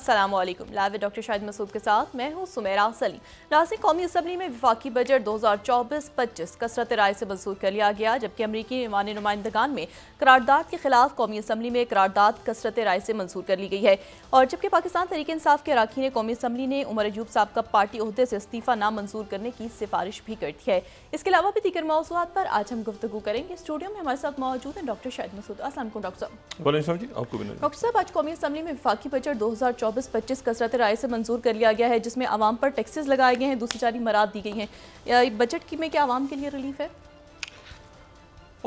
Aslam live doctor Shahid Masood के साथ मैं हूँ सुमेरा सलीम नाजिक कौमी असम्बली में विफाकी बजट 2024 पच्चीस कसरत राय से मंसूख कर लिया गया जबकि अमरीकी ईमानी नुमाइंदगान में करारदाद के खिलाफ कौमी असम्बली में करारदाद कसरत राय से मंसूख कर ली गई है और जबकि पाकिस्तान तरीके इंसाफ के ने कौमी असम्बली ने उमर अजूब साहब का पार्टी अहदे से इस्तीफ़ा ना मंजूर करने की सिफारिश भी कर दी है इसके अलावा भी दीगर मौजूद पर आज हम गुफ्तु करेंगे स्टूडियो में हमारे साथ मौजूद हैं डॉक्टर शाहिद मसूद असल डॉक्टर साहब डॉक्टर साहब आज कौमी असम्बली में विफाकी बजट दो हज़ार चौबीस पच्चीस कसरत राय से मंजूर कर लिया गया है जिसमें आवाम पर टैक्सेस लगाए गए हैं दूसरी जारी मराद दी गई हैं बजट की में क्या आवाम के लिए रिलीफ है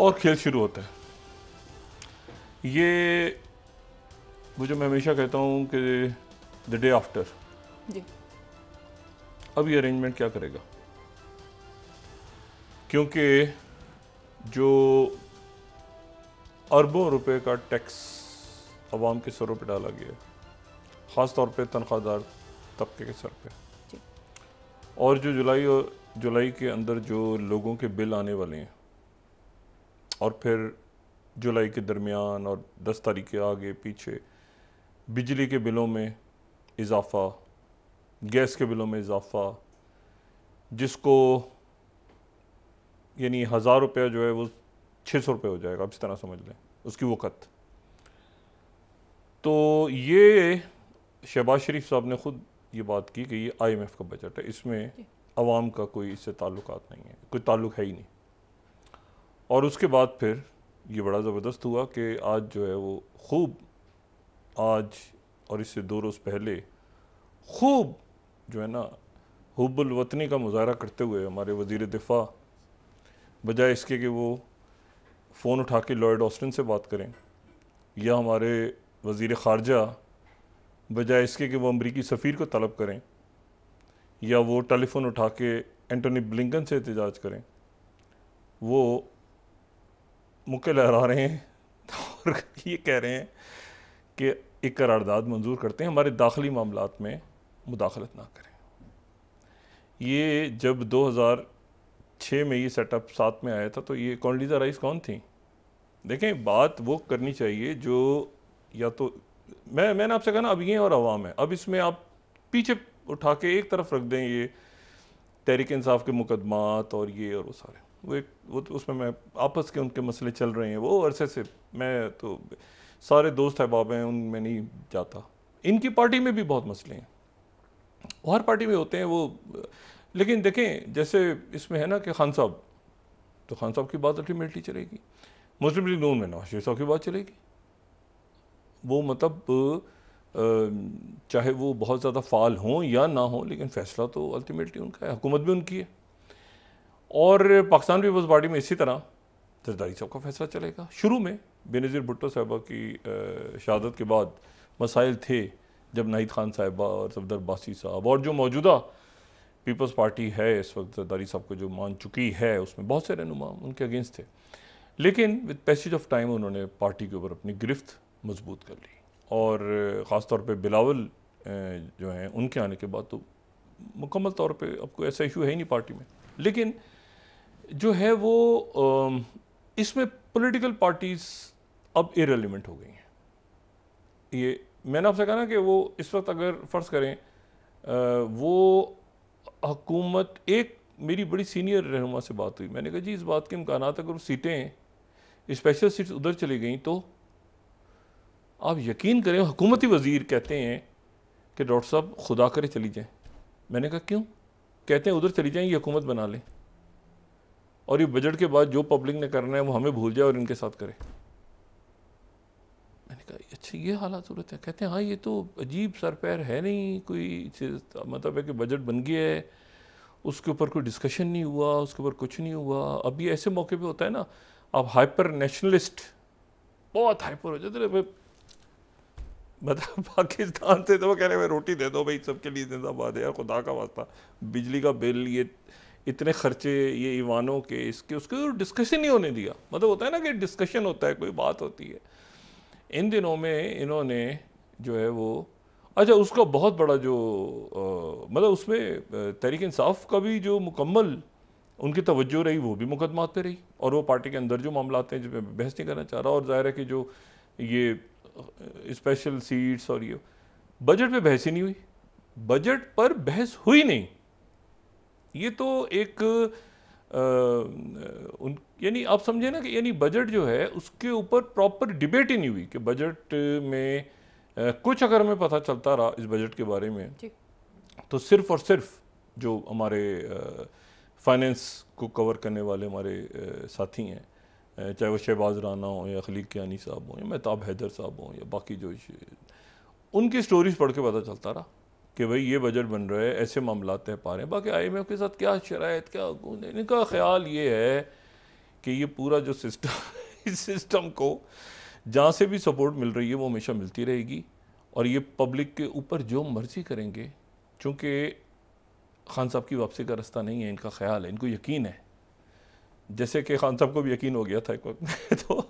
और खेल शुरू होता है ये मुझे मैं हमेशा कहता हूँ कि द डे आफ्टर जी अब ये अरेंजमेंट क्या करेगा क्योंकि जो अरबों रुपए का टैक्स आवाम के सरों पर डाला गया है ख़ास तौर पर तनख्वाहदार तबके के सर पर और जो जुलाई और जुलाई के अंदर जो लोगों के बिल आने वाले हैं और फिर जुलाई के दरमियान और दस तारीख के आगे पीछे बिजली के बिलों में इजाफ़ा गैस के बिलों में इजाफ़ा जिसको यानी हज़ार रुपया जो है वो छः सौ रुपये हो जाएगा आप इस तरह समझ लें उसकी वक़्त तो ये शहबाज शरीफ साहब ने ख़ुद ये बात की कि ये आई एम एफ़ का बजट है इसमें आवाम का कोई इससे ताल्लुक नहीं है कोई ताल्लुक है ही नहीं और उसके बाद फिर ये बड़ा ज़बरदस्त हुआ कि आज जो है वो खूब आज और इससे दो रोज़ पहले खूब जो है ना हुबुलवतनी का मुजाहरा करते हुए हमारे वजीर दिफा बजाय इसके कि वो फ़ोन उठा के लॉयड ऑस्टिन से बात करें या हमारे वज़ी ख़ारजा बजाय इसके कि वो अमरीकी सफ़ीर को तलब करें या वो टेलीफोन उठा के एंटोनी ब्लिंकन से एहतजाज करें वो मुक्के लहरा रहे हैं और ये कह रहे हैं कि एक करारदाद मंजूर करते हैं हमारे दाखिली मामलों में मुदाखलत ना करें ये जब 2006 में ये सेटअप साथ में आया था तो ये कौनलीजा राइस कौन थी देखें बात वो करनी चाहिए जो या तो मैं मैंने आपसे कहा ना अब ये और आवाम है अब इसमें आप पीछे उठा के एक तरफ रख दें ये तहरीक इंसाफ के मुकदमात और ये और वो सारे वो एक वो तो उसमें मैं आपस के उनके मसले चल रहे हैं वो अरसे से मैं तो सारे दोस्त अहबाब हैं उनमें नहीं जाता इनकी पार्टी में भी बहुत मसले हैं हर पार्टी में होते हैं वो लेकिन देखें जैसे इसमें है ना कि खान साहब तो खान साहब की बात अल्टीमेटली चलेगी मुस्लिम लीग नून में नवाज शरीफ साहब की बात चलेगी वो मतलब चाहे वो बहुत ज़्यादा फ़ाल हों या ना हों लेकिन फ़ैसला तो अल्टीमेटली उनका है हुकूमत भी उनकी है और पाकिस्तान पीपल्स पार्टी में इसी तरह जरदारी साहब का फ़ैसला चलेगा शुरू में बेनज़ीर भुट्टो साहबा की शहादत के बाद मसाइल थे जब नाहिद खान साहबा और सफदर बासी साहब और जो मौजूदा पीपल्स पार्टी है इस वक्त जरदारी साहब को जो मान चुकी है उसमें बहुत से रहनुमा उनके अगेंस्ट थे लेकिन विद पैसेज ऑफ टाइम उन्होंने पार्टी के ऊपर अपनी गिरफ्त मजबूत कर ली और ख़ास तौर पे बिलावल जो हैं उनके आने के बाद तो मुकम्मल तौर पे अब कोई ऐसा इशू है ही नहीं पार्टी में लेकिन जो है वो इसमें पॉलिटिकल पार्टीज़ अब इरेलीमेंट हो गई हैं ये मैंने आपसे कहा ना कि वो इस वक्त अगर फ़र्ज़ करें वो हकूमत एक मेरी बड़ी सीनियर रहनुमा से बात हुई मैंने कहा जी इस बात के इम्कान अगर सीटें स्पेशल सीट्स उधर चली गई तो आप यकीन करें हुकूमती वज़ीर कहते हैं कि डॉक्टर साहब खुदा करे चली जाए मैंने कहा क्यों कहते हैं उधर चली जाए ये हुकूमत बना लें और ये बजट के बाद जो पब्लिक ने करना है वो हमें भूल जाए और इनके साथ करें मैंने कहा अच्छा ये हालात सूरत है कहते हैं हाँ ये तो अजीब सर पैर है नहीं कोई मतलब है कि बजट बन गया है उसके ऊपर कोई डिस्कशन नहीं हुआ उसके ऊपर कुछ नहीं हुआ अभी ऐसे मौके पे होता है ना आप हाइपर नेशनलिस्ट बहुत हाइपर हो जाते मतलब पाकिस्तान से तो वो कह रहे हैं रोटी दे दो भाई सबके लिए जिंदाबाद है खुदा का वास्ता बिजली का बिल ये इतने खर्चे ये ईवानों के इसके उसके तो डिस्कशन ही होने दिया मतलब होता है ना कि डिस्कशन होता है कोई बात होती है इन दिनों में इन्होंने जो है वो अच्छा उसका बहुत बड़ा जो आ, मतलब उसमें तहरीक इंसाफ का भी जो मुकम्मल उनकी तवज्जो रही वो भी मुकदमात पे रही और वो पार्टी के अंदर जो मामलाते हैं जिसमें बहस नहीं करना चाह रहा और ज़ाहिर है कि जो ये स्पेशल सीट्स और ये बजट पे बहस ही नहीं हुई बजट पर बहस हुई नहीं ये तो एक uh, यानी आप समझे ना कि यानी बजट जो है उसके ऊपर प्रॉपर डिबेट ही नहीं हुई कि बजट में आ, uh, कुछ अगर हमें पता चलता रहा इस बजट के बारे में तो सिर्फ और सिर्फ जो हमारे फाइनेंस uh, को कवर करने वाले हमारे साथी हैं चाहे वो शहबाज राना हों या खलीक यानी साहब हों या महताब हैदर साहब हों या बाकी जो उनकी स्टोरीज पढ़ के पता चलता रहा कि भाई ये बजट बन रहा है ऐसे मामला तय पा रहे हैं बाकी आई एम एफ के साथ क्या शराब क्या इनका ख्याल ये है कि ये पूरा जो सिस्टम इस सिस्टम को जहाँ से भी सपोर्ट मिल रही है वो हमेशा मिलती रहेगी और ये पब्लिक के ऊपर जो मर्जी करेंगे चूँकि खान साहब की वापसी का रास्ता नहीं है इनका ख्याल है इनको यकीन है जैसे कि खान साहब को भी यकीन हो गया था एक वक्त तो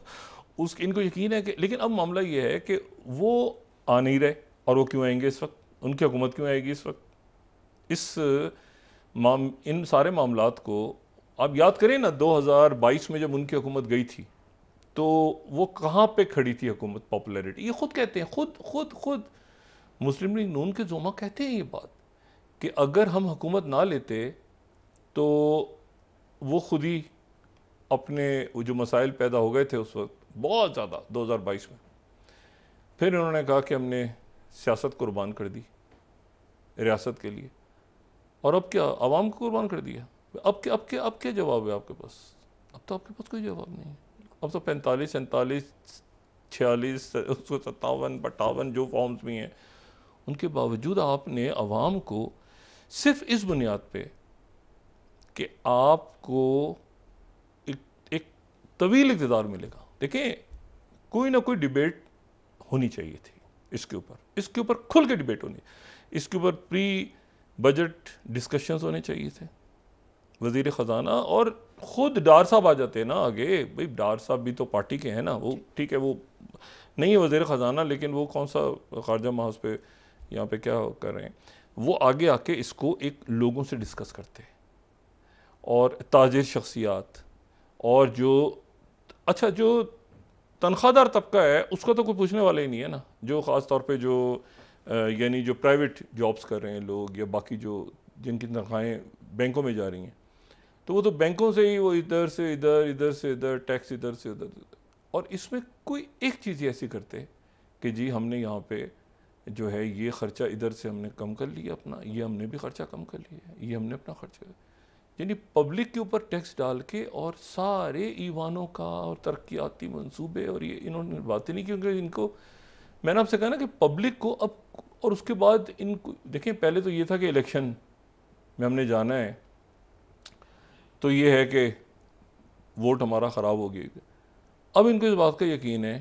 उस इनको यकीन है कि लेकिन अब मामला ये है कि वो आ नहीं रहे और वो क्यों आएंगे इस वक्त उनकी हुकूमत क्यों आएगी इस वक्त इस माम इन सारे मामला को आप याद करें ना 2022 में जब उनकी हुकूमत गई थी तो वो कहाँ पे खड़ी थी हुकूमत पॉपुलरिटी ये खुद कहते हैं खुद खुद खुद मुस्लिम लीग नून के जोमा कहते हैं ये बात कि अगर हम हुकूमत ना लेते तो वो खुद ही अपने जो मसाइल पैदा हो गए थे उस वक्त बहुत ज़्यादा 2022 में फिर उन्होंने कहा कि हमने सियासत कुर्बान कर दी रियासत के लिए और अब क्या आवाम को कुर्बान कर दिया अब क्या अब क्या अब क्या जवाब है आपके पास अब तो आपके पास कोई जवाब नहीं है अब तो पैंतालीस सैंतालीस छियालीस उसको सत्तावन बटावन जो फॉर्म्स भी हैं उनके बावजूद आपने आवाम को सिर्फ इस बुनियाद पर कि आपको तवील इकतदार मिलेगा देखिए कोई ना कोई डिबेट होनी चाहिए थी इसके ऊपर इसके ऊपर खुल के डिबेट होनी इसके ऊपर प्री बजट डिस्कशंस होने चाहिए थे वजीर ख़जाना और ख़ुद डार साहब आ जाते हैं ना आगे भाई डार साहब भी तो पार्टी के हैं ना वो ठीक है वो नहीं है वजीर ख़जाना लेकिन वो कौन सा खारजा महाज़ पर यहाँ पर क्या कर रहे हैं वो आगे आके इसको एक लोगों से डिस्कस करते हैं और ताजर शख्सियात और जो अच्छा जो तनख्वाहदार तबका है उसका तो कोई पूछने वाला ही नहीं है ना जो ख़ास तौर पे जो यानी जो प्राइवेट जॉब्स कर रहे हैं लोग या बाकी जो जिनकी तनख्वाहें बैंकों में जा रही हैं तो वो तो बैंकों से ही वो इधर से इधर इधर से इधर टैक्स इधर से उधर और इसमें कोई एक चीज़ ऐसी करते कि जी हमने यहाँ पे जो है ये ख़र्चा इधर से हमने कम कर लिया अपना ये हमने भी ख़र्चा कम कर लिया ये हमने अपना खर्चा यानी पब्लिक के ऊपर टैक्स डाल के और सारे ईवानों का और तरक्याती मनसूबे और ये इन्होंने बातें नहीं क्योंकि इनको मैंने आपसे कहा ना कि पब्लिक को अब और उसके बाद इनको देखें पहले तो ये था कि इलेक्शन में हमने जाना है तो ये है कि वोट हमारा ख़राब हो गया अब इनको इस बात का यकीन है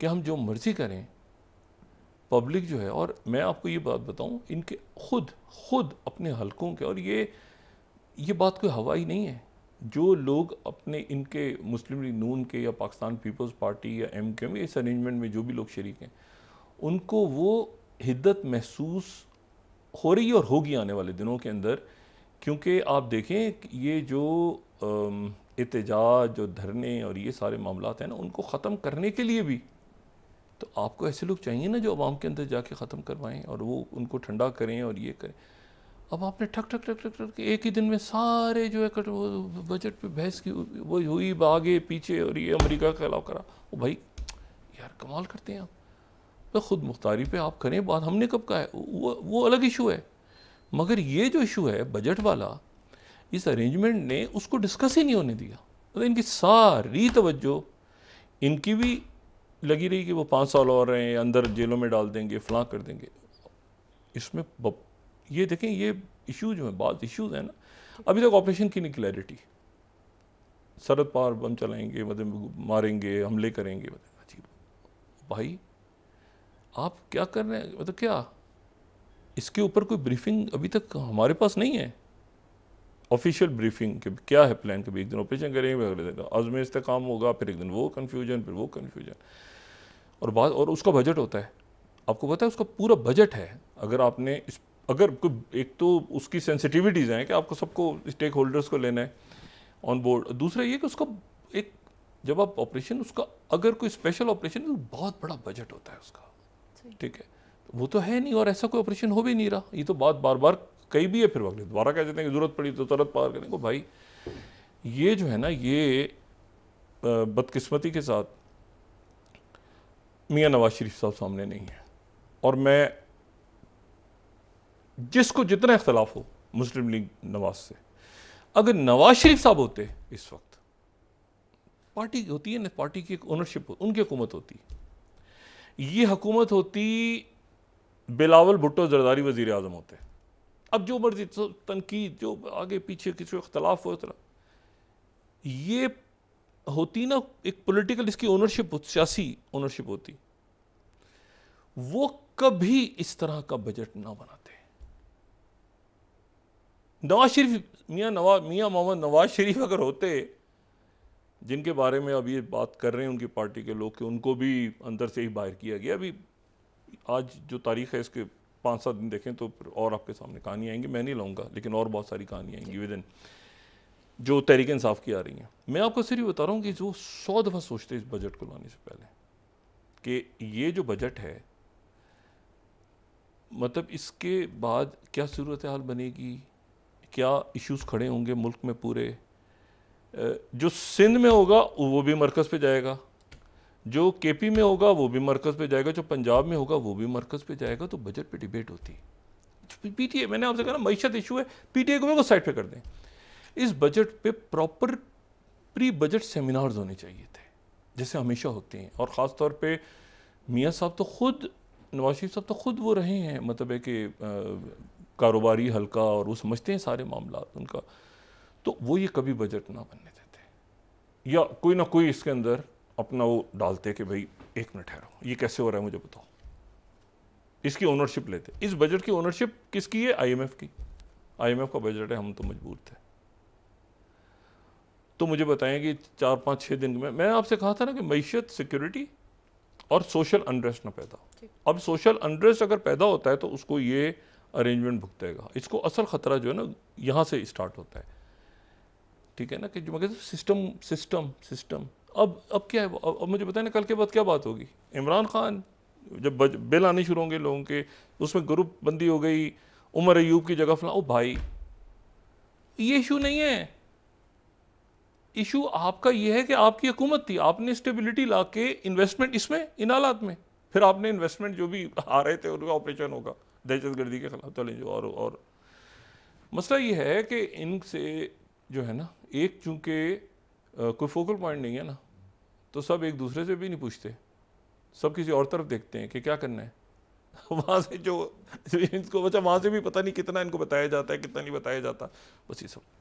कि हम जो मर्ज़ी करें पब्लिक जो है और मैं आपको ये बात बताऊं इनके खुद खुद अपने हलकों के और ये ये बात कोई ही नहीं है जो लोग अपने इनके मुस्लिम लीग नून के या पाकिस्तान पीपल्स पार्टी या एम के इस अरेंजमेंट में जो भी लोग शरीक हैं उनको वो हिद्दत महसूस हो रही और होगी आने वाले दिनों के अंदर क्योंकि आप देखें ये जो एहतजाज और धरने और ये सारे मामला हैं ना उनको ख़त्म करने के लिए भी तो आपको ऐसे लोग चाहिए ना जो आवाम के अंदर जाके ख़त्म करवाएं और वो उनको ठंडा करें और ये करें अब आपने ठक ठक ठक ठक ठक एक ही दिन में सारे जो है कट बजट पे बहस की वो हुई आगे पीछे और ये अमेरिका का अलाव करा वो भाई यार कमाल करते हैं आप तो ख़ुद मुख्तारी पे आप करें बात हमने कब कहा है वो वो अलग इशू है मगर ये जो इशू है बजट वाला इस अरेंजमेंट ने उसको डिस्कस ही नहीं होने दिया मतलब इनकी सारी तवज्जो इनकी भी लगी रही कि वो पाँच साल और रहे हैं अंदर जेलों में डाल देंगे फलां कर देंगे इसमें ये देखें ये इशू जो है बात इशूज़ हैं ना अभी तक ऑपरेशन की नहीं क्लैरिटी सरहद पार बम चलाएंगे मतलब मारेंगे हमले करेंगे मतलब अजीब भाई आप क्या कर रहे हैं मतलब क्या इसके ऊपर कोई ब्रीफिंग अभी तक हमारे पास नहीं है ऑफिशियल ब्रीफिंग के क्या है प्लान कभी एक दिन ऑपरेशन करेंगे अगले दिन तो इस काम होगा फिर एक दिन वो कन्फ्यूजन फिर वो कन्फ्यूजन और बात और उसका बजट होता है आपको पता है उसका पूरा बजट है अगर आपने इस अगर एक तो उसकी सेंसिटिविटीज़ हैं कि आपको सबको स्टेक होल्डर्स को लेना है ऑन बोर्ड दूसरा ये कि उसका एक जब आप ऑपरेशन उसका अगर कोई स्पेशल ऑपरेशन तो बहुत बड़ा बजट होता है उसका ठीक है वो तो है नहीं और ऐसा कोई ऑपरेशन हो भी नहीं रहा ये तो बात बार बार कई भी है फिर वक्त दोबारा कह देते हैं कि ज़रूरत पड़ी तो तुरंत पार करेंगे भाई ये जो है ना ये बदकिस्मती के साथ मियाँ नवाज शरीफ साहब सामने नहीं है और मैं जिसको जितना इख्तलाफ हो मुस्लिम लीग नवाज से अगर नवाज शरीफ साहब होते इस वक्त पार्टी की होती है ना पार्टी की एक ओनरशिप उनकी हुकूमत होती ये हुकूमत होती बिलावल भुट्टो जरदारी वजीर आजम होते अब जो मर्जी तो तनकीद जो आगे पीछे किसी इख्तलाफ हो तरह ये होती ना एक पॉलिटिकल इसकी ओनरशिप सियासी ओनरशिप होती वो कभी इस तरह का बजट ना बनाते नवाज शरीफ मियाँ नवाज मियाँ मोहम्मद नवाज शरीफ अगर होते जिनके बारे में अभी ये बात कर रहे हैं उनकी पार्टी के लोग कि उनको भी अंदर से ही बाहर किया गया अभी आज जो तारीख है इसके पाँच सात दिन देखें तो और आपके सामने कहानी आएंगी मैं नहीं लाऊंगा लेकिन और बहुत सारी कहानी आएंगी विद इन जो तहरीक इंसाफ की आ रही हैं मैं आपको सिर्फ बता रहा हूँ कि जो सौ दफ़ा सोचते इस बजट को लाने से पहले कि ये जो बजट है मतलब इसके बाद क्या सूरत हाल बनेगी क्या इश्यूज खड़े होंगे मुल्क में पूरे जो सिंध में होगा वो भी मरकज़ पे जाएगा जो केपी में होगा वो भी मरकज़ पे जाएगा जो पंजाब में होगा वो भी मरकज़ पे जाएगा तो बजट पे डिबेट होती है तो पीटीए मैंने आपसे कहा ना मीशत इशू है पीटीए को भी वो साइड पे कर दें इस बजट पे प्रॉपर प्री बजट सेमिनार्स होने चाहिए थे जैसे हमेशा होते हैं और ख़ास तौर पर मियाँ साहब तो ख़ुद नवाज शरीफ साहब तो ख़ुद वो रहे हैं मतलब है कि कारोबारी हलका और वो समझते हैं सारे मामला उनका तो वो ये कभी बजट ना बनने देते या कोई ना कोई इसके अंदर अपना वो डालते कि भाई एक मिनट ठहरो ये कैसे हो रहा है मुझे बताओ इसकी ओनरशिप लेते इस बजट की ओनरशिप किसकी है आईएमएफ की आईएमएफ का बजट है हम तो मजबूर थे तो मुझे बताएं कि चार पाँच छः दिन में मैं आपसे कहा था ना कि मीशत सिक्योरिटी और सोशल अनरेस्ट ना पैदा हो अब सोशल अनरेस्ट अगर पैदा होता है तो उसको ये अरेंजमेंट भुगतेगा इसको असल ख़तरा जो है ना यहाँ से स्टार्ट होता है ठीक है ना कि जो मैं कहते सिस्टम सिस्टम सिस्टम अब अब क्या है अब, अब मुझे बताए ना कल के बाद क्या बात होगी इमरान खान जब बिल आने शुरू होंगे लोगों के उसमें ग्रुप बंदी हो गई उमर अयूब की जगह फला ओ भाई ये इशू नहीं है इशू आपका यह है कि आपकी हुकूमत थी आपने स्टेबिलिटी ला के इन्वेस्टमेंट इसमें इन आलात में फिर आपने इन्वेस्टमेंट जो भी आ रहे थे उनका ऑपरेशन होगा दहशत गर्दी के ख़िलाफ़ चैलेंज और और मसला ये है कि इनसे जो है ना एक चूँकि कोई फोकल पॉइंट नहीं है ना तो सब एक दूसरे से भी नहीं पूछते सब किसी और तरफ देखते हैं कि क्या करना है वहाँ से जो इनको बच्चा वहाँ से भी पता नहीं कितना इनको बताया जाता है कितना नहीं बताया जाता बस ये सब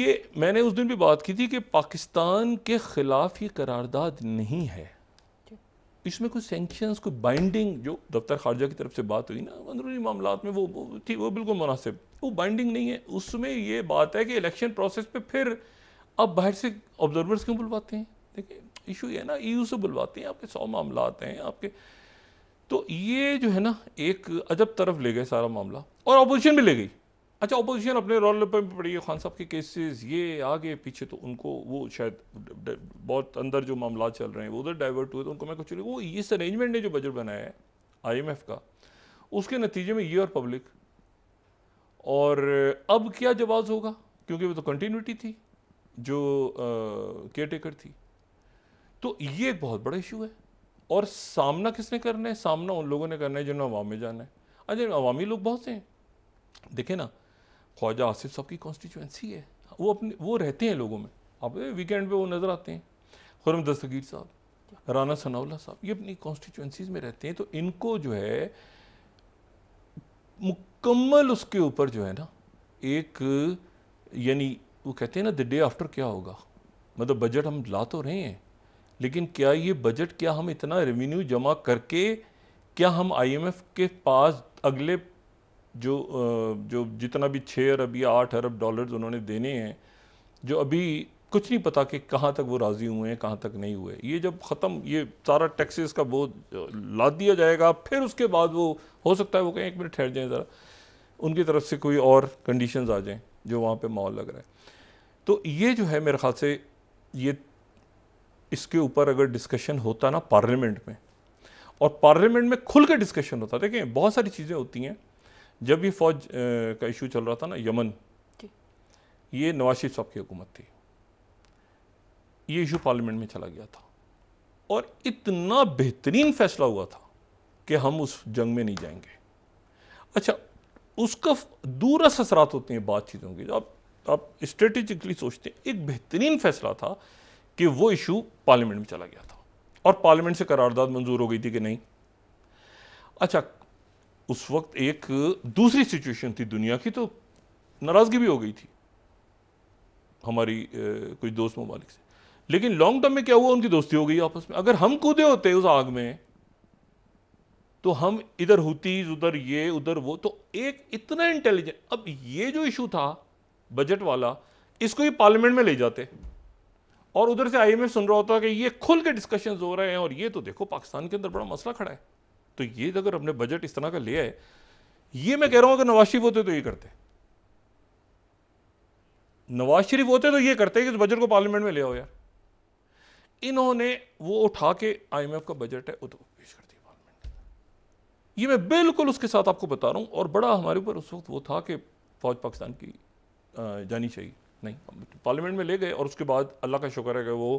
ये मैंने उस दिन भी बात की थी कि पाकिस्तान के ख़िलाफ़ ये करारदाद नहीं है इसमें कुछ सेंक्शंस कोई बाइंडिंग जो दफ्तर खारजा की तरफ से बात हुई ना अंदरूनी मामला में वो, वो थी वो बिल्कुल मुनासिब वो बाइंडिंग नहीं है उसमें ये बात है कि इलेक्शन प्रोसेस पे फिर अब बाहर से ऑब्जर्वर्स क्यों बुलवाते हैं देखिए इशू ये है ना ई e से बुलवाते हैं आपके सौ मामला आते हैं आपके तो ये जो है ना एक अजब तरफ ले गए सारा मामला और अपोजिशन भी ले गई अच्छा अपोजिशन अपने रोल पर पड़ी है खान साहब के केसेस ये आगे पीछे तो उनको वो शायद बहुत अंदर जो मामला चल रहे हैं वो उधर डाइवर्ट हुए तो उनको मैं कुछ वो इस अरेंजमेंट ने जो बजट बनाया है आईएमएफ का उसके नतीजे में ये और पब्लिक और अब क्या जवाब होगा क्योंकि वो तो कंटिन्यूटी थी जो केयर टेकर थी तो ये एक बहुत बड़ा इशू है और सामना किसने करना है सामना उन लोगों ने करना है जिन्होंने अवाम में जाना है अच्छा अवामी लोग बहुत से हैं देखे ना ख्वाजा आसिफ साहब की कॉन्स्टिट्यूंसी है वो अपने वो रहते हैं लोगों में आप वीकेंड पे वो नज़र आते हैं खुरम दस्तगीर साहब राना सनाउल्ला साहब ये अपनी कॉन्स्टिट्यूंसीज़ में रहते हैं तो इनको जो है मुकम्मल उसके ऊपर जो है ना एक यानी वो कहते हैं ना द डे आफ्टर क्या होगा मतलब बजट हम ला तो रहे हैं लेकिन क्या ये बजट क्या हम इतना रेवेन्यू जमा करके क्या हम आईएमएफ के पास अगले जो जो जितना भी छः अरब या आठ अरब डॉलर्स उन्होंने देने हैं जो अभी कुछ नहीं पता कि कहाँ तक वो राज़ी हुए हैं कहाँ तक नहीं हुए ये जब ख़त्म ये सारा टैक्सेस का बोझ लाद दिया जाएगा फिर उसके बाद वो हो सकता है वो कहें एक मिनट ठहर जाएँ ज़रा उनकी तरफ से कोई और कंडीशन आ जाएँ जो वहाँ पर माहौल लग रहा है तो ये जो है मेरे ख्याल से ये इसके ऊपर अगर डिस्कशन होता ना पार्लियामेंट में और पार्लियामेंट में खुल के डिस्कशन होता देखें बहुत सारी चीज़ें होती हैं जब भी फौज का इशू चल रहा था ना यमन ये नवाज शरीफ साहब की हुकूमत थी ये इशू पार्लियामेंट में चला गया था और इतना बेहतरीन फैसला हुआ था कि हम उस जंग में नहीं जाएंगे अच्छा उसका दूर असरात होते हैं बात चीज़ों की आप आप स्ट्रेटिजिकली सोचते हैं एक बेहतरीन फैसला था कि वो इशू पार्लियामेंट में चला गया था और पार्लियामेंट से करारदाद मंजूर हो गई थी कि नहीं अच्छा उस वक्त एक दूसरी सिचुएशन थी दुनिया की तो नाराज़गी भी हो गई थी हमारी ए, कुछ दोस्त ममालिक से लेकिन लॉन्ग टर्म में क्या हुआ उनकी दोस्ती हो गई आपस में अगर हम कूदे होते उस आग में तो हम इधर होती उधर ये उधर वो तो एक इतना इंटेलिजेंट अब ये जो इशू था बजट वाला इसको ही पार्लियामेंट में ले जाते और उधर से आईएमएफ सुन रहा होता कि ये खुल के डिस्कशन हो रहे हैं और ये तो देखो पाकिस्तान के अंदर बड़ा मसला खड़ा है तो ये अगर हमने बजट इस तरह का लिया है ये मैं कह रहा हूं अगर नवाज शरीफ होते तो ये करते नवाज शरीफ होते तो ये करते कि इस बजट को पार्लियामेंट में ले आओ यार इन्होंने वो उठा के आईएमएफ का बजट है उधर तो पेश कर दिया पार्लियामेंट ये मैं बिल्कुल उसके साथ आपको बता रहा हूं और बड़ा हमारे ऊपर उस वक्त वो था कि फौज पाकिस्तान की जानी चाहिए नहीं पार्लियामेंट में ले गए और उसके बाद अल्लाह का शुक्र है कि वो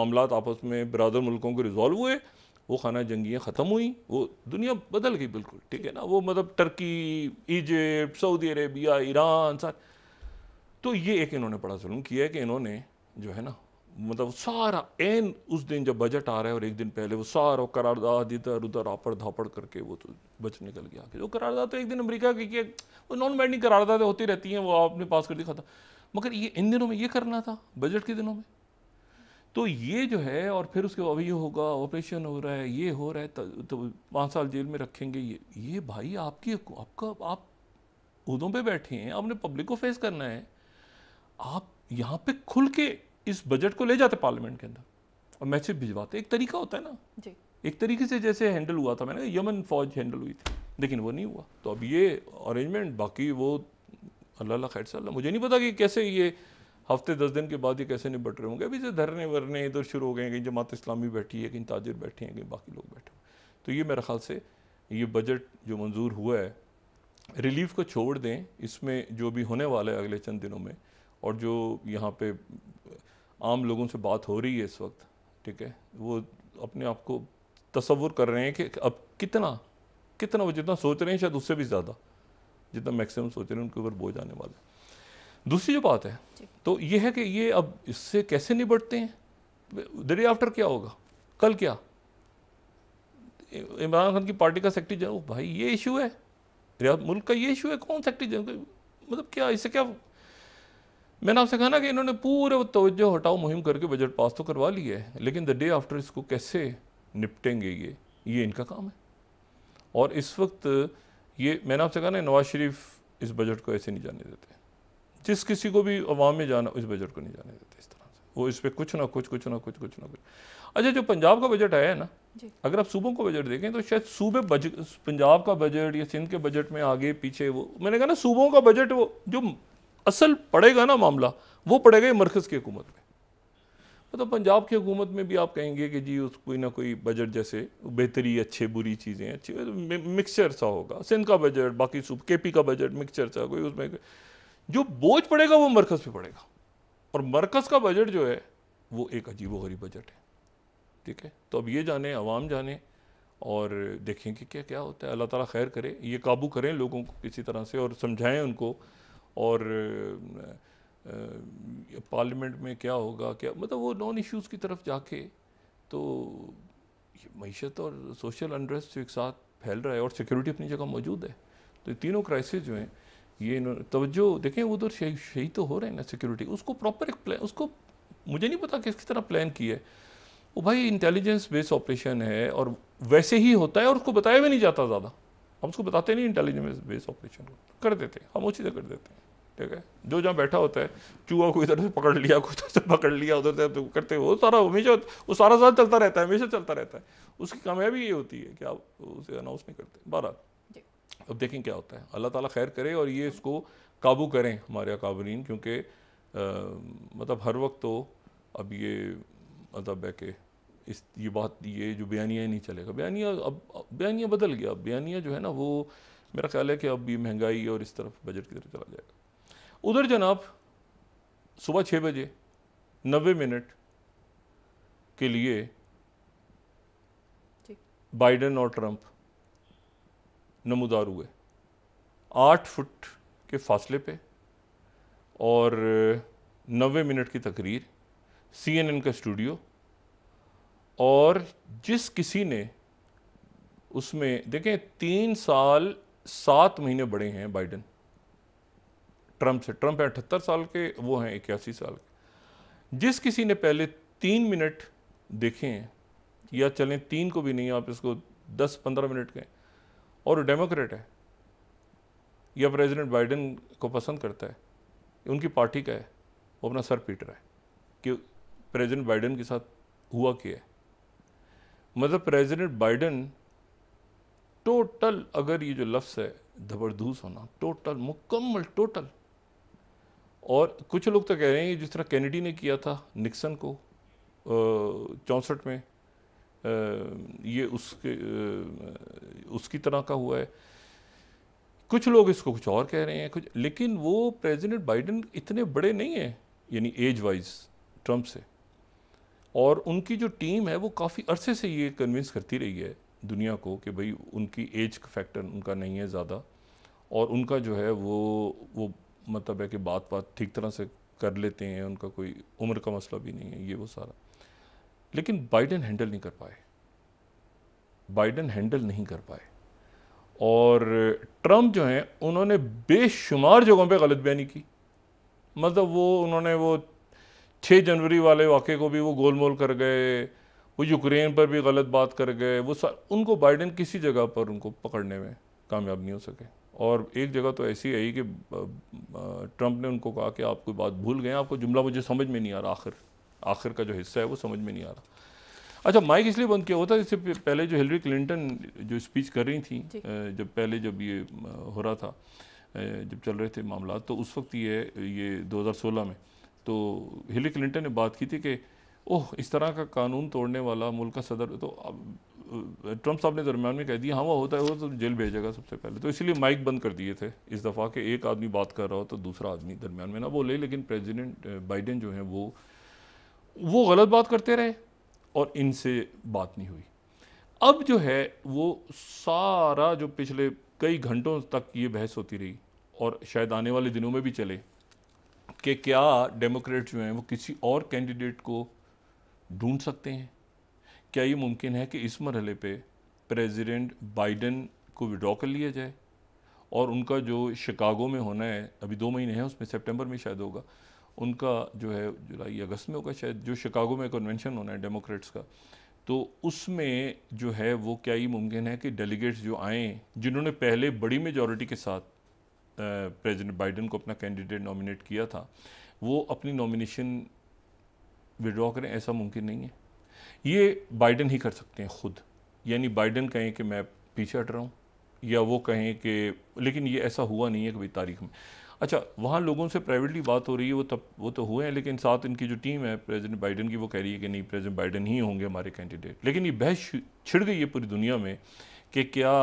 मामला आपस में बरदर मुल्कों के रिजॉल्व हुए वो खाना जंगियाँ ख़त्म हुई वो दुनिया बदल गई बिल्कुल ठीक है ना वो मतलब Turkey Egypt Saudi Arabia Iran सारे तो ये एक इन्होंने बड़ा जुल्म किया है कि इन्होंने जो है ना मतलब सारा एन उस दिन जब बजट आ रहा है और एक दिन पहले वो सारा करारदाद इधर उधर आपड़ धापड़ करके वो तो बच निकल गया कि वो करारदाद तो एक दिन अमेरिका की किया वो नॉन बैंडिंग करारदादें होती रहती हैं वो आपने पास कर दी खाता मगर ये इन दिनों में ये करना था बजट के दिनों में तो ये जो है और फिर उसके अभी होगा ऑपरेशन हो रहा है ये हो रहा है तो, तो, पाँच साल जेल में रखेंगे ये ये भाई आपकी आपका आप उदों पे बैठे हैं आपने पब्लिक को फेस करना है आप यहाँ पे खुल के इस बजट को ले जाते पार्लियामेंट के अंदर और मैसेज भिजवाते एक तरीका होता है ना जी एक तरीके से जैसे हैंडल हुआ था मैंने यमन फौज हैंडल हुई थी लेकिन वो नहीं हुआ तो अब ये अरेंजमेंट बाकी वो अल्लाह खैर मुझे नहीं पता कि कैसे ये हफ्ते दस दिन के बाद ये कैसे निपट रहे होंगे अभी से धरने वरने इधर तो शुरू हो गए कहीं जमात इस्लामी बैठी है कहीं ताजिर बैठे हैं कहीं बाकी लोग बैठे हैं तो ये मेरे ख्याल से ये बजट जो मंजूर हुआ है रिलीफ को छोड़ दें इसमें जो भी होने वाला है अगले चंद दिनों में और जो यहाँ पे आम लोगों से बात हो रही है इस वक्त ठीक है वो अपने आप को तस्वुर कर रहे हैं कि अब कितना कितना वो जितना सोच रहे हैं शायद उससे भी ज़्यादा जितना मैक्सिमम सोच रहे हैं उनके ऊपर बोझ आने वाला है दूसरी जो बात है तो ये है कि ये अब इससे कैसे निपटते हैं डे आफ्टर क्या होगा कल क्या इमरान खान की पार्टी का सेक्रेटरी जनरल भाई ये इशू है मुल्क का ये इशू है कौन सेक्रेटरी जनरल मतलब क्या इससे क्या मैंने आपसे कहा ना कि इन्होंने पूरे तोज्जो हटाओ मुहिम करके बजट पास तो करवा लिया है लेकिन द डे आफ्टर इसको कैसे निपटेंगे ये ये इनका काम है और इस वक्त ये मैंने आपसे कहा ना नवाज शरीफ इस बजट को ऐसे नहीं जाने देते जिस किसी को भी अवाम में जाना उस बजट को नहीं जाने देते इस तरह से वो इस पर कुछ ना कुछ कुछ ना कुछ कुछ ना कुछ अच्छा जो पंजाब का बजट आया है ना अगर आप सूबों का बजट देखें तो शायद सूबे पंजाब का बजट या सिंध के बजट में आगे पीछे वो मैंने कहा ना सूबों का बजट वो जो असल पड़ेगा ना मामला वो पड़ेगा मरकज़ की हुकूमत में मतलब पंजाब की हुकूमत में भी आप कहेंगे कि जी उस कोई ना कोई बजट जैसे बेहतरी अच्छे बुरी चीज़ें अच्छी मिक्सचर सा होगा सिंध का बजट बाकी सूब के पी का बजट मिक्सचर सा कोई उसमें जो बोझ पड़ेगा वो मरकज़ पे पड़ेगा और मरकज़ का बजट जो है वो एक अजीब गरीब बजट है ठीक है तो अब ये जाने आवाम जाने और देखें कि क्या क्या होता है अल्लाह ताला खैर करे ये काबू करें लोगों को किसी तरह से और समझाएं उनको और पार्लियामेंट में क्या होगा क्या मतलब वो नॉन इश्यूज़ की तरफ जाके तो मीशत और सोशल अनरेस्ट एक साथ फैल रहा है और सिक्योरिटी अपनी जगह मौजूद है तो तीनों क्राइसिस जो हैं ये तवज्जो देखें उधर तो शहीद शही तो हो रहे हैं ना सिक्योरिटी उसको प्रॉपर एक प्लान उसको मुझे नहीं पता किस तरह प्लान किया है वो भाई इंटेलिजेंस बेस्ड ऑपरेशन है और वैसे ही होता है और उसको बताया भी नहीं जाता ज़्यादा हम उसको बताते नहीं इंटेलिजेंस बेस्ड ऑपरेशन को कर देते हम उसी से कर देते हैं ठीक है जो जहाँ बैठा होता है चूहा को इधर से पकड़ लिया को उधर से पकड़ लिया उधर से करते वो सारा हमेशा वो सारा साल चलता रहता है हमेशा चलता रहता है उसकी कामयाबी ये होती है कि आप उसे अनाउंस नहीं करते बारह अब देखें क्या होता है अल्लाह ताला खैर करे और ये इसको काबू करें हमारे अकाबरीन क्योंकि मतलब हर वक्त तो अब ये मतलब है कि इस ये बात ये जो बयानिया नहीं चलेगा बयानिया अब बयानिया बदल गया बयानिया जो है ना वो मेरा ख्याल है कि अब ये महंगाई और इस तरफ बजट की तरफ चला जाएगा उधर जनाब सुबह छः बजे नबे मिनट के लिए बाइडन और ट्रंप नमदार हुए आठ फुट के फासले पे और नबे मिनट की तकरीर सीएनएन का स्टूडियो और जिस किसी ने उसमें देखें तीन साल सात महीने बड़े हैं बाइडन ट्रंप से ट्रंप है अठहत्तर साल के वो हैं इक्यासी साल के जिस किसी ने पहले तीन मिनट देखे हैं या चलें तीन को भी नहीं आप इसको दस पंद्रह मिनट के और वो डेमोक्रेट है या प्रेसिडेंट बाइडेन को पसंद करता है उनकी पार्टी का है वो अपना सर पीट रहा है कि प्रेसिडेंट बाइडेन के साथ हुआ क्या है मतलब प्रेसिडेंट बाइडेन टोटल अगर ये जो लफ्स है धबरदूस होना टोटल मुकम्मल टोटल और कुछ लोग तो कह रहे हैं जिस तरह कैनेडी ने किया था निक्सन को चौंसठ में ये उसके उसकी तरह का हुआ है कुछ लोग इसको कुछ और कह रहे हैं कुछ लेकिन वो प्रेसिडेंट बाइडेन इतने बड़े नहीं हैं यानी एज वाइज ट्रम्प से और उनकी जो टीम है वो काफ़ी अरसे से ये कन्विंस करती रही है दुनिया को कि भाई उनकी एज का फैक्टर उनका नहीं है ज़्यादा और उनका जो है वो वो मतलब है कि बात बात ठीक तरह से कर लेते हैं उनका कोई उम्र का मसला भी नहीं है ये वो सारा लेकिन बाइडन हैंडल नहीं कर पाए बाइडन हैंडल नहीं कर पाए और ट्रम्प जो हैं उन्होंने बेशुमार जगहों पे गलत बयानी की मतलब वो उन्होंने वो छः जनवरी वाले वाक़े को भी वो गोलमोल कर गए वो यूक्रेन पर भी गलत बात कर गए वो उनको बाइडन किसी जगह पर उनको पकड़ने में कामयाब नहीं हो सके और एक जगह तो ऐसी आई कि ट्रंप ने उनको कहा कि आप कोई बात भूल गए आपको जुमला मुझे समझ में नहीं आ रहा आखिर आखिर का जो हिस्सा है वो समझ में नहीं आ रहा अच्छा माइक इसलिए बंद किया होता है इससे पहले जो हिलरी क्लिंटन जो स्पीच कर रही थी जब पहले जब ये हो रहा था जब चल रहे थे मामला तो उस वक्त ये ये 2016 में तो हिलरी क्लिंटन ने बात की थी कि ओह इस तरह का कानून तोड़ने वाला मुल्क का सदर तो अब ट्रंप साहब ने दरमियान में कह दिया हाँ वो होता है वो तो जेल भेजेगा सबसे पहले तो इसलिए माइक बंद कर दिए थे इस दफ़ा के एक आदमी बात कर रहा हो तो दूसरा आदमी दरमियान में ना बोले लेकिन प्रेजिडेंट बाइडन जो हैं वो वो गलत बात करते रहे और इनसे बात नहीं हुई अब जो है वो सारा जो पिछले कई घंटों तक ये बहस होती रही और शायद आने वाले दिनों में भी चले कि क्या डेमोक्रेट जो हैं वो किसी और कैंडिडेट को ढूंढ सकते हैं क्या ये मुमकिन है कि इस मरहले पे प्रेसिडेंट बाइडन को विड्रॉ कर लिया जाए और उनका जो शिकागो में होना है अभी दो महीने हैं उसमें सितंबर में शायद होगा उनका जो है जुलाई अगस्त में होगा शायद जो शिकागो में कन्वेंशन होना है डेमोक्रेट्स का तो उसमें जो है वो क्या ये मुमकिन है कि डेलीगेट्स जो आएँ जिन्होंने पहले बड़ी मेजॉरिटी के साथ प्रेजिडेंट बाइडन को अपना कैंडिडेट नॉमिनेट किया था वो अपनी नॉमिनेशन विड्रॉ करें ऐसा मुमकिन नहीं है ये बाइडन ही कर सकते हैं खुद यानी बाइडन कहें कि मैं पीछे हट रहा हूँ या वो कहें कि लेकिन ये ऐसा हुआ नहीं है कभी तारीख में अच्छा वहाँ लोगों से प्राइवेटली बात हो रही है वो तब वो तो हुए हैं लेकिन साथ इनकी जो टीम है प्रेसिडेंट बाइडन की वो कह रही है कि नहीं प्रेसिडेंट बाइडेन ही होंगे हमारे कैंडिडेट लेकिन ये बहस छिड़ गई है पूरी दुनिया में कि क्या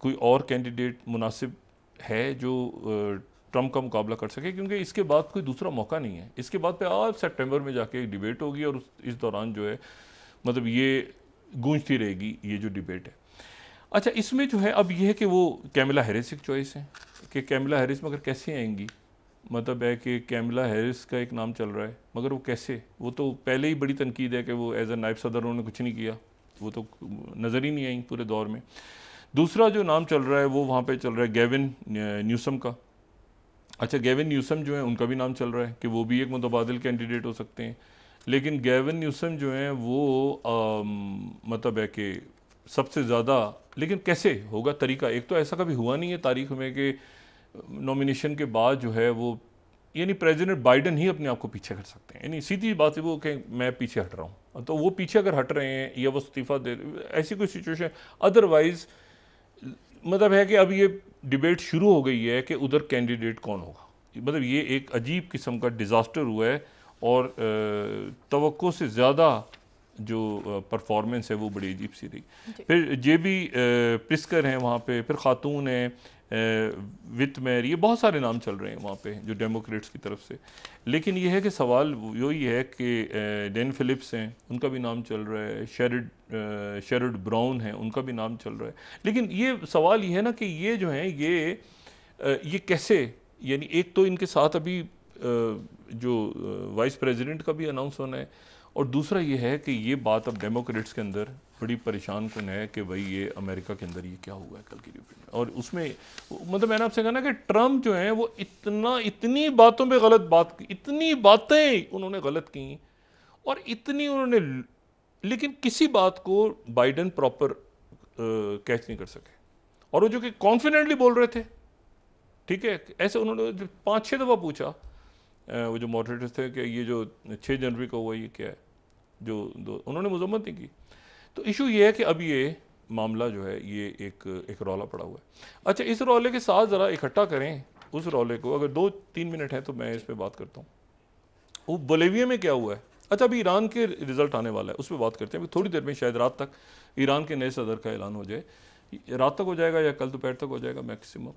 कोई और कैंडिडेट मुनासिब है जो ट्रंप का मुकाबला कर सके क्योंकि इसके बाद कोई दूसरा मौका नहीं है इसके बाद पे आज सेप्टेम्बर में जाके एक डिबेट होगी और उस इस दौरान जो है मतलब ये गूंजती रहेगी ये जो डिबेट है अच्छा इसमें जो है अब यह है कि वो कैमिला हैरिस एक चॉइस है कि कैमिला हैरिस मगर कैसे आएंगी मतलब है कि कैमिला हैरिस का एक नाम चल रहा है मगर वो कैसे वो तो पहले ही बड़ी तनकीद है कि वो एज़ ए नायब सदर उन्होंने कुछ नहीं किया वो तो नज़र ही नहीं आई पूरे दौर में दूसरा जो नाम चल रहा है वो वहाँ पर चल रहा है गेविन न्यूसम का अच्छा गेविन न्यूसम जो है उनका भी नाम चल रहा है कि वो भी एक मुतबादल कैंडिडेट हो सकते हैं लेकिन गेविन न्यूसम जो हैं वो आ, मतलब है कि सबसे ज़्यादा लेकिन कैसे होगा तरीका एक तो ऐसा कभी हुआ नहीं है तारीख में कि नॉमिनेशन के बाद जो है वो यानी प्रेसिडेंट बाइडन ही अपने आप को पीछे हट सकते हैं यानी सीधी बात है वो कि मैं पीछे हट रहा हूँ तो वो पीछे अगर हट रहे हैं या वो इस्तीफ़ा दे ऐसी कोई सिचुएशन अदरवाइज़ मतलब है कि अब ये डिबेट शुरू हो गई है कि उधर कैंडिडेट कौन होगा मतलब ये एक अजीब किस्म का डिज़ास्टर हुआ है और तो से ज़्यादा जो परफॉर्मेंस है वो बड़ी अजीब सी रही फिर जे बी प्रिस्कर हैं वहाँ पे फिर खातून हैं विथ मेयर ये बहुत सारे नाम चल रहे हैं वहाँ पे जो डेमोक्रेट्स की तरफ से लेकिन ये है कि सवाल यही है कि डेन फिलिप्स हैं उनका भी नाम चल रहा है शेरड शेरड ब्राउन है उनका भी नाम चल रहा है लेकिन ये सवाल ये है ना कि ये जो हैं ये ये कैसे यानी एक तो इनके साथ अभी जो वाइस प्रेसिडेंट का भी अनाउंस होना है और दूसरा ये है कि ये बात अब डेमोक्रेट्स के अंदर बड़ी परेशान कन है कि भाई ये अमेरिका के अंदर ये क्या हुआ है कल की रिपोर्ट में और उसमें मतलब मैंने आपसे कहा ना कि ट्रम्प जो है वो इतना इतनी बातों पे गलत बात इतनी बातें उन्होंने गलत की और इतनी उन्होंने लेकिन किसी बात को बाइडन प्रॉपर कैच नहीं कर सके और वो जो कि कॉन्फिडेंटली बोल रहे थे ठीक है ऐसे उन्होंने पाँच छः दफ़ा पूछा वो जो मॉडरेटर थे कि ये जो छः जनवरी का हुआ ये क्या है जो उन्होंने मजम्मत नहीं की तो इशू ये है कि अब ये मामला जो है ये एक एक रौला पड़ा हुआ है अच्छा इस रौले के साथ ज़रा इकट्ठा करें उस रौले को अगर दो तीन मिनट हैं तो मैं इस पर बात करता हूँ वो बोलेविया में क्या हुआ है अच्छा अभी ईरान के रिज़ल्ट आने वाला है उस पर बात करते हैं अभी थोड़ी देर में शायद रात तक ईरान के नए सदर का ऐलान हो जाए रात तक हो जाएगा या कल दोपहर तक हो जाएगा मैक्सिमम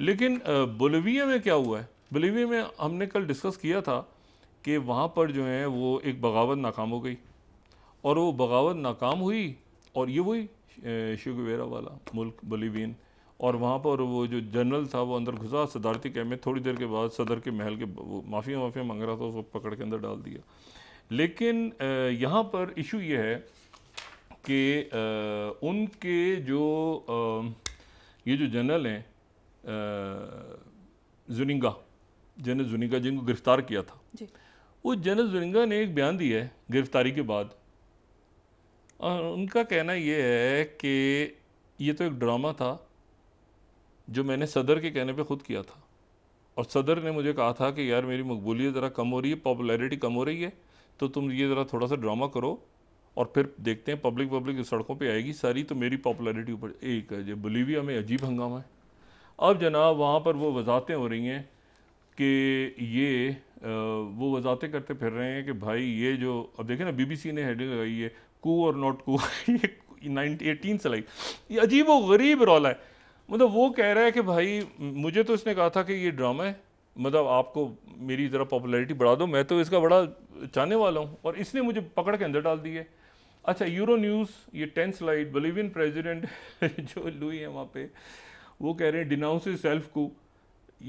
लेकिन बोलेविया में क्या हुआ है बोलेविया में हमने कल डिस्कस किया था कि वहाँ पर जो है वो एक बगावत नाकाम हो गई और वो बगावत नाकाम हुई और ये वही शुगवेरा वाला मुल्क बलीवियन और वहाँ पर वो जो जनरल था वो अंदर घुसा सदारती कैम में थोड़ी देर के बाद सदर के महल के वो माफ़िया माफ़िया मांग रहा था उसको पकड़ के अंदर डाल दिया लेकिन यहाँ पर इशू ये है कि उनके जो ये जो जनरल हैं जुनिंगा जनरल जुनिंगा जिनको गिरफ़्तार किया था वो जनरल जुनिंगा ने एक बयान दिया है गिरफ़्तारी के बाद और उनका कहना ये है कि ये तो एक ड्रामा था जो मैंने सदर के कहने पे खुद किया था और सदर ने मुझे कहा था कि यार मेरी मकबूलियत ज़रा कम हो रही है पॉपुलैरिटी कम हो रही है तो तुम ये ज़रा थोड़ा सा ड्रामा करो और फिर देखते हैं पब्लिक पब्लिक सड़कों पे आएगी सारी तो मेरी पॉपुलैरिटी ऊपर एक जो बोलीविया में अजीब हंगामा है अब जनाब वहाँ पर वो वजातें हो रही हैं कि ये वो वजातें करते फिर रहे हैं कि भाई ये जो अब देखें ना बीबीसी ने हेडिंग लगाई है कू और नॉट कू ये नाइनटी एटीन से लाइक ये अजीब व गरीब रौला है मतलब वो कह रहा है कि भाई मुझे तो इसने कहा था कि ये ड्रामा है मतलब आपको मेरी ज़रा पॉपुलैरिटी बढ़ा दो मैं तो इसका बड़ा चाहने वाला हूँ और इसने मुझे पकड़ के अंदर डाल दिए अच्छा यूरो न्यूज़ ये टेंथ स्लाइड बलिवियन प्रेजिडेंट जो लुई है वहाँ पे वो कह रहे हैं डिनाउंस सेल्फ को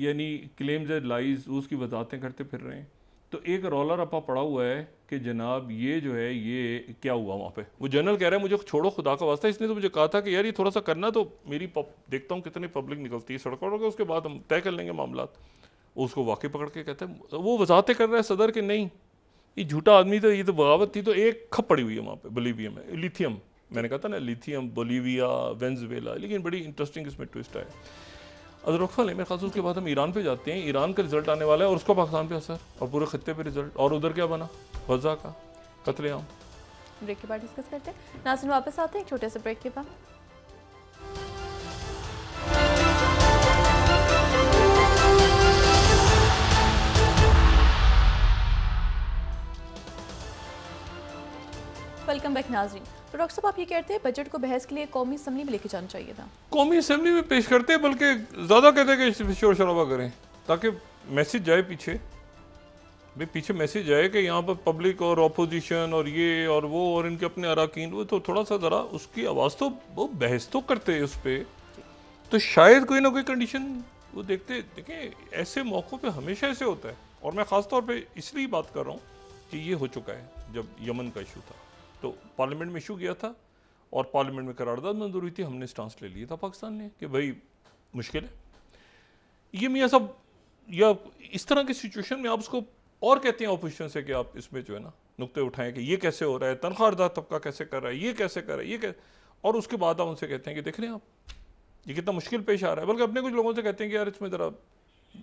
यानी क्लेम्स एड लाइज उसकी वजातें करते फिर रहे हैं तो एक रोलर अपा पड़ा हुआ है कि जनाब ये जो है ये क्या हुआ वहाँ पे वो जनरल कह रहा है मुझे छोड़ो खुदा का वास्ता इसने तो मुझे कहा था कि यार ये थोड़ा सा करना तो मेरी पप, देखता हूँ कितनी पब्लिक निकलती है सड़कों पर उसके बाद हम तय कर लेंगे मामला उसको वाकई पकड़ के कहते हैं वो वजाहतें कर रहा है सदर के नहीं ये झूठा आदमी तो ये तो बगावत थी तो एक खप पड़ी हुई है वहाँ पर बोलीविया में लिथियम मैंने कहा था ना लिथियम बोलीविया वेंजवेला लेकिन बड़ी इंटरेस्टिंग इसमें ट्विस्ट आया अजरक्सा लेमिन खासूस के बाद हम ईरान पे जाते हैं ईरान का रिजल्ट आने वाला है और उसका पाकिस्तान पे असर और पूरे खत्े पे रिजल्ट और उधर क्या बना गजा का कतलेआम ब्रेक के बाद डिस्कस करते हैं नासिन वापस आते हैं एक छोटे से ब्रेक के बाद वेलकम बैक नाजरीन तो डॉक्टर साहब आप ये कहते हैं बजट को बहस के लिए कौमी असम्बली में लेके जाना चाहिए था कौमी असम्बली में पेश करते हैं बल्कि ज़्यादा कहते हैं कि शोर शराबा करें ताकि मैसेज जाए पीछे भाई पीछे मैसेज जाए कि यहाँ पर पब्लिक और अपोजिशन और ये और वो और इनके अपने अरकान वो तो थोड़ा सा ज़रा उसकी आवाज़ तो वो बहस तो करते उस पर तो शायद कोई ना कोई कंडीशन वो देखते देखें ऐसे मौक़ों पर हमेशा ऐसे होता है और मैं ख़ास तौर इसलिए बात कर रहा हूँ कि ये हो चुका है जब यमन का इशू था तो पार्लियामेंट में इशू किया था और पार्लियामेंट में करारदाद मंजूर हुई थी हमने स्टांस ले लिया था पाकिस्तान ने कि भाई मुश्किल है ये मियाँ सब या इस तरह की सिचुएशन में आप उसको और कहते हैं अपोजिशन से कि आप इसमें जो है ना नुकते उठाएं कि ये कैसे हो रहा है तनख्वाहदार तबका कैसे कर रहा है ये कैसे कर रहा है ये कैसे और उसके बाद आप उनसे कहते हैं कि देख रहे हैं आप ये कितना मुश्किल पेश आ रहा है बल्कि अपने कुछ लोगों से कहते हैं कि यार इसमें ज़रा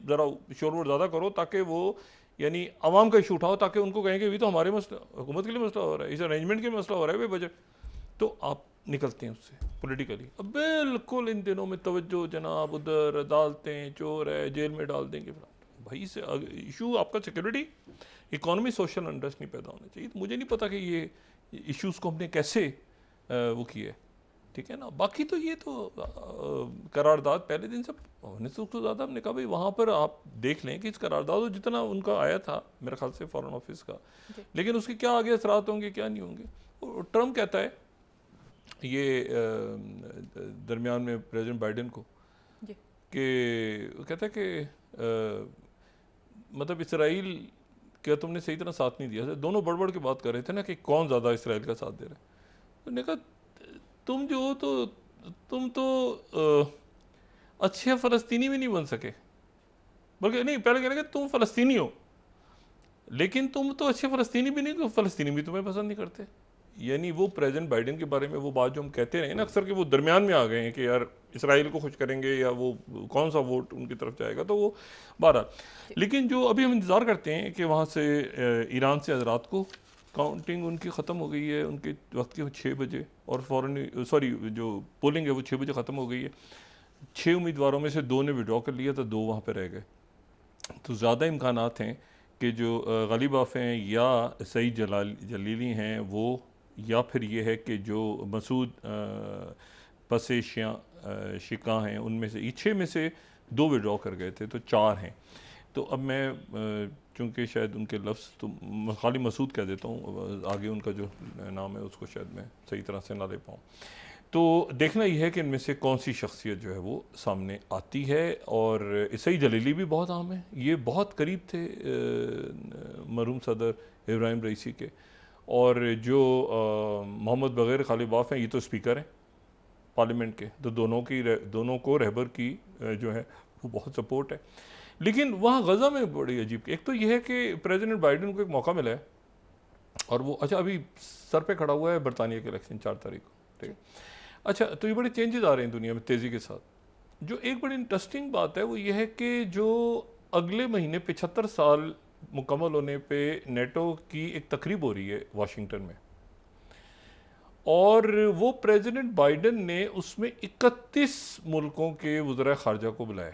ज़रा वोर ज़्यादा करो ताकि वो यानी आवाम का इशू उठाओ ताकि उनको कहें कि तो हमारे मसला हुकूमत के लिए मसला हो रहा है इस अरेंजमेंट के लिए मसला हो रहा है भाई बजट तो आप निकलते हैं उससे पोलिटिकली अब बिल्कुल इन दिनों में तवज्जो जनाब उधर अदालतें चोर है जेल में डाल देंगे भाई से इशू आपका सिक्योरिटी इकोनॉमी सोशल अंडस्ट नहीं पैदा होना चाहिए तो मुझे नहीं पता कि ये इश्यूज़ को हमने कैसे वो किया है ठीक है ना बाकी तो ये तो करारदाद पहले दिन से उन्नीस सौ ज़्यादा हमने कहा भाई वहाँ पर आप देख लें कि इस करारदाद जितना उनका आया था मेरे ख्याल से फॉरेन ऑफिस का लेकिन उसके क्या आगे असरात होंगे क्या नहीं होंगे ट्रम्प कहता है ये दरमियान में प्रेजिडेंट बाइडन को कि कहता है कि मतलब इसराइल क्या तुमने सही तरह साथ नहीं दिया दोनों बड़बड़ के बात कर रहे थे ना कि कौन ज़्यादा इसराइल का साथ दे रहे हैं तो कहा तुम जो हो तो तुम तो आ, अच्छे फ़लस्तीनी भी नहीं बन सके बल्कि नहीं पहले कह रहे तुम फ़लस्तीनी हो लेकिन तुम तो अच्छे फ़लस्तीनी भी नहीं तो फ़लस्तीनी भी तुम्हें पसंद नहीं करते यानी वो प्रेजेंट बाइडेन के बारे में वो बात जो हम कहते रहे ना अक्सर के वो दरमियान में आ गए हैं कि यार इसराइल को खुश करेंगे या वो कौन सा वोट उनकी तरफ जाएगा तो वो बारह लेकिन जो अभी हम इंतज़ार करते हैं कि वहाँ से ईरान से हजरात को काउंटिंग उनकी ख़त्म हो गई है उनके वक्त के छः बजे और फ़ौर सॉरी जो पोलिंग है वो छः बजे ख़त्म हो गई है छः उम्मीदवारों में से दो ने विड्रॉ कर लिया था दो वहाँ पर रह गए तो ज़्यादा इम्कान हैं कि जो गलीब आफ हैं या सई जलाल जलीली हैं वो या फिर ये है कि जो मसूद पसेशियाँ शिका हैं उनमें से छः में से दो विड्रॉ कर गए थे तो चार हैं तो अब मैं चूँकि शायद उनके लफ्ज़ तो खाली मसूद कह देता हूँ आगे उनका जो नाम है उसको शायद मैं सही तरह से ना ले पाऊँ तो देखना यह है कि इनमें से कौन सी शख्सियत जो है वो सामने आती है और सही जलीली भी बहुत आम है ये बहुत करीब थे मरूम सदर इब्राहिम रईसी के और जो मोहम्मद बगैर खालिबाफ हैं ये तो स्पीकर हैं पार्लियामेंट के तो दोनों की दोनों को रहबर की जो है वो बहुत सपोर्ट है लेकिन वहाँ गज़ा में बड़ी अजीब एक तो यह है कि प्रेजिडेंट बाइडन को एक मौका मिला है और वो अच्छा अभी सर पर खड़ा हुआ है बरतानिया के इलेक्शन चार तारीख को ठीक है अच्छा तो ये बड़े चेंजेस आ रहे हैं दुनिया में तेज़ी के साथ जो एक बड़ी इंटरेस्टिंग बात है वो ये है कि जो अगले महीने पिछहत्तर साल मुकम्मल होने पे नेटो की एक तकरीब हो रही है वाशिंगटन में और वो प्रेसिडेंट बाइडन ने उसमें 31 मुल्कों के वजरा खारजा को बुलाया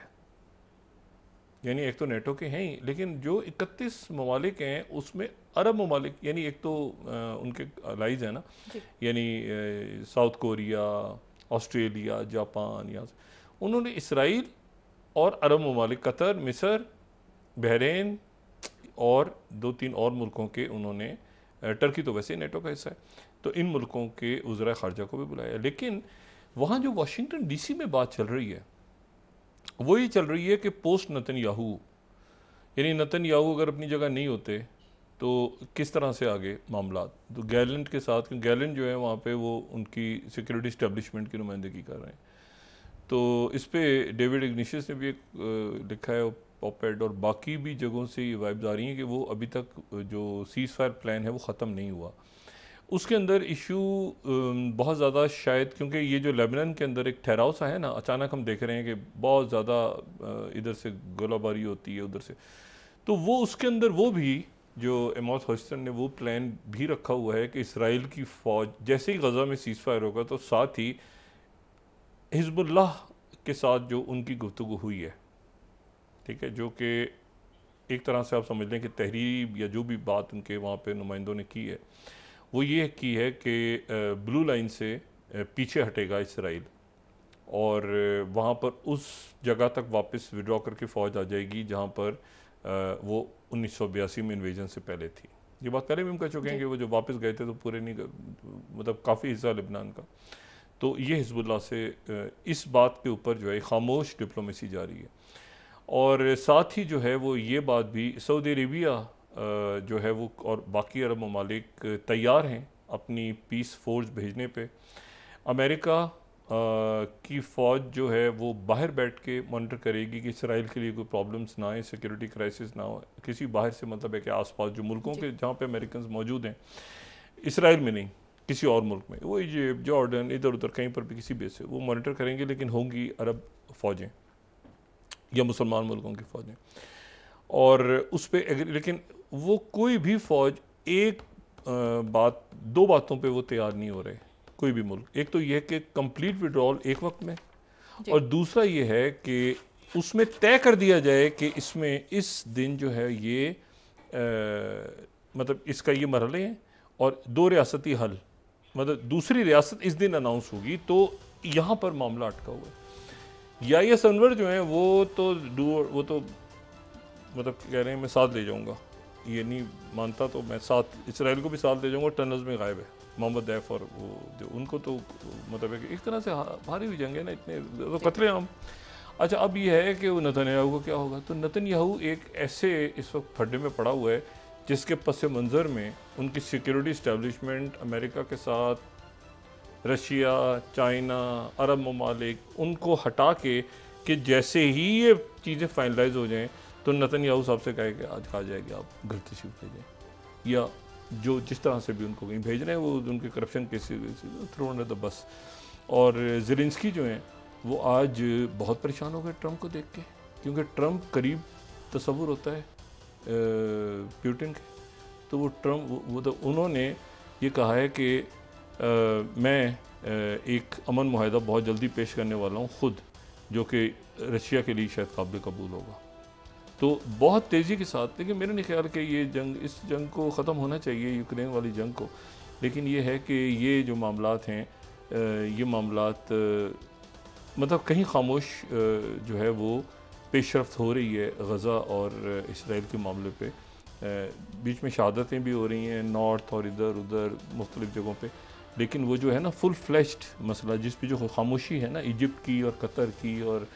यानी एक तो नेटो के हैं ही लेकिन जो इकतीस ममालिक हैं उसमें अरब ममालिक यानी एक तो आ, उनके अलाइज हैं ना यानी साउथ कोरिया ऑस्ट्रेलिया जापान या उन्होंने इसराइल और अरब ममालिक कतर मिसर बहरेन और दो तीन और मुल्कों के उन्होंने टर्की तो वैसे ही नेटो का हिस्सा है तो इन मुल्कों के उजरा खारजा को भी बुलाया लेकिन वहाँ जो वाशिंगटन सी में बात चल रही है वही चल रही है कि पोस्ट नतन याहू यानी नतन याहू अगर अपनी जगह नहीं होते तो किस तरह से आगे मामला तो गैलेंट के साथ गैलेंट जो है वहाँ पे वो उनकी सिक्योरिटी इस्टेब्लिशमेंट की नुमाइंदगी कर रहे हैं तो इस पर डेविड इग्निशियस ने भी एक लिखा है पॉपेड और बाकी भी जगहों से ये वाइब्स आ रही हैं कि वो अभी तक जो सीज़ फायर प्लान है वो ख़त्म नहीं हुआ उसके अंदर इशू बहुत ज़्यादा शायद क्योंकि ये जो लेबनान के अंदर एक ठहराव सा है ना अचानक हम देख रहे हैं कि बहुत ज़्यादा इधर से गोलाबारी होती है उधर से तो वो उसके अंदर वो भी जो एमोस हॉस्टन ने वो प्लान भी रखा हुआ है कि इसराइल की फ़ौज जैसे ही गज़ा में सीज़ फायर होगा तो साथ ही हिजबुल्लाह के साथ जो उनकी गुफ्तु हुई है ठीक है जो कि एक तरह से आप समझ लें कि तहरीब या जो भी बात उनके वहाँ पर नुमाइंदों ने की है वो ये की है कि ब्लू लाइन से पीछे हटेगा इसराइल और वहाँ पर उस जगह तक वापस विड्रॉ करके फ़ौज आ जाएगी जहाँ पर वो उन्नीस में इन्वेजन से पहले थी ये बात पहले भी हम कह चुके हैं कि वो जो वापस गए थे तो पूरे नहीं मतलब काफ़ी हिस्सा लिबनान का तो ये हिजबुल्ला से इस बात के ऊपर जो है खामोश डिप्लोमेसी जारी है और साथ ही जो है वो ये बात भी सऊदी अरेबिया जो है वो और बाकी अरब ममालिक तैयार हैं अपनी पीस फोर्स भेजने पे अमेरिका की फ़ौज जो है वो बाहर बैठ के मॉनिटर करेगी कि इसराइल के लिए कोई प्रॉब्लम्स ना आए सिक्योरिटी क्राइसिस ना हो किसी बाहर से मतलब है कि आसपास जो मुल्कों के जहाँ पे अमेरिकन मौजूद हैं इसराइल में नहीं किसी और मुल्क में वो इजिप्ट जॉर्डन इधर उधर कहीं पर भी किसी बेस से वो मॉनिटर करेंगे लेकिन होंगी अरब फ़ौजें या मुसलमान मुल्कों की फ़ौजें और उस पर लेकिन वो कोई भी फौज एक बात दो बातों पे वो तैयार नहीं हो रहे कोई भी मुल्क एक तो यह कि कंप्लीट विड्रॉल एक वक्त में और दूसरा ये है कि उसमें तय कर दिया जाए कि इसमें इस दिन जो है ये आ, मतलब इसका ये मरहले हैं और दो रियासती हल मतलब दूसरी रियासत इस दिन अनाउंस होगी तो यहाँ पर मामला अटका हुआ या ये सनवर जो हैं वो तो वो तो मतलब कह रहे हैं मैं साथ ले जाऊँगा ये नहीं मानता तो मैं साथ इसराइल को भी साथ ले जाऊँगा टनल्स में गायब है मोहम्मद दैफ और वो जो उनको तो मतलब है कि एक तरह से भारी हुई जाएंगे ना इतने तो कतरे आम अच्छा अब ये है कि वो नतन याहू का क्या होगा तो नतन याहू एक ऐसे इस वक्त फड्डे में पड़ा हुआ है जिसके पस मंज़र में उनकी सिक्योरिटी इस्टेबलिशमेंट अमेरिका के साथ रशिया चाइना अरब ममालिक उनको हटा के कि जैसे ही ये चीज़ें फाइनलाइज हो जाएँ तो नतन याहू साहब से कहे कि आज कहा जाए कि आप घर तशीफ भेजें या जो जिस तरह से भी उनको कहीं भेज रहे हैं वो उनके करप्शन के थ्रो ने द बस और जरिंसकी जो हैं वो आज बहुत परेशान हो गए ट्रंप को देख के क्योंकि ट्रंप करीब तस्वुर होता है प्यूटिन के तो वो ट्रम्प वो तो उन्होंने ये कहा है कि आ, मैं एक अमन माहिदा बहुत जल्दी पेश करने वाला हूँ ख़ुद जो कि रशिया के लिए शायद काबिल कबूल होगा तो बहुत तेज़ी के साथ लेकिन मेरे नहीं ख्याल कि ये जंग इस जंग को ख़त्म होना चाहिए यूक्रेन वाली जंग को लेकिन ये है कि ये जो मामला हैं ये मामला मतलब कहीं खामोश जो है वो पेश रफ्त हो रही है गज़ा और इसराइल के मामले पे बीच में शहादतें भी हो रही हैं नॉर्थ और इधर उधर मुख्तलिफ़ जगहों पे लेकिन वो जो है ना फुल फ्लैश्ड मसला जिस पे जो खामोशी है ना इजिप्ट की और कतर की और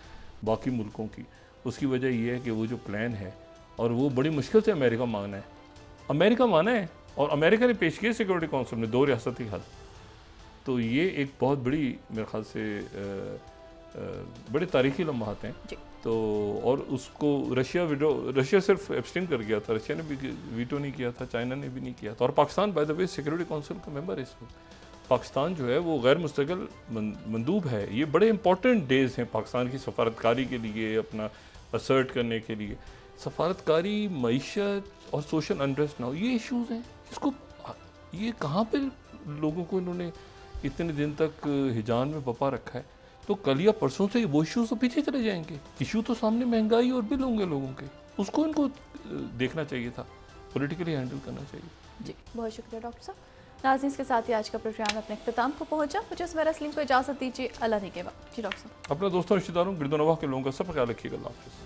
बाकी मुल्कों की उसकी वजह यह है कि वो जो प्लान है और वो बड़ी मुश्किल से अमेरिका मांगना है अमेरिका माना है और अमेरिका ने पेश किया सिक्योरिटी काउंसिल ने दो रियासत के हल तो ये एक बहुत बड़ी मेरे ख्याल से बड़े तारीखी लम्हात हैं तो और उसको रशिया विडो रशिया सिर्फ एब्सटेंड कर गया था रशिया ने भी वीटो नहीं किया था चाइना ने भी नहीं किया था और Pakistan by the way security council का मेंबर है इसमें पाकिस्तान जो है वो गैर मुस्तकिल मंदूब है ये बड़े इंपॉर्टेंट डेज़ हैं पाकिस्तान की सफारतकारी के लिए अपना असर्ट करने के लिए सफारतकारी मीशत और सोशल अनरेस्ट ना हो ये इश्यूज़ हैं इसको ये कहाँ पर लोगों को इन्होंने इतने दिन तक हिजान में बपा रखा है तो कल या परसों से वो इशूज़ तो पीछे चले जाएंगे इशू तो सामने महंगाई और बिल होंगे लोगों के उसको इनको देखना चाहिए था पोलिटिकली हैंडल करना चाहिए जी बहुत शुक्रिया डॉक्टर साहब नाजी के साथ ही आज का प्रोग्राम अपने अख्ताम को पहुंचा मुझे इस वैर को इजाज़त दीजिए अल्लाह ने के बाद जी डॉक्टर साहब अपने दोस्तों रिश्तेदारों गिरदोनवा के लोगों का सब ख्याल रखिएगा अल्लाह हाफिज़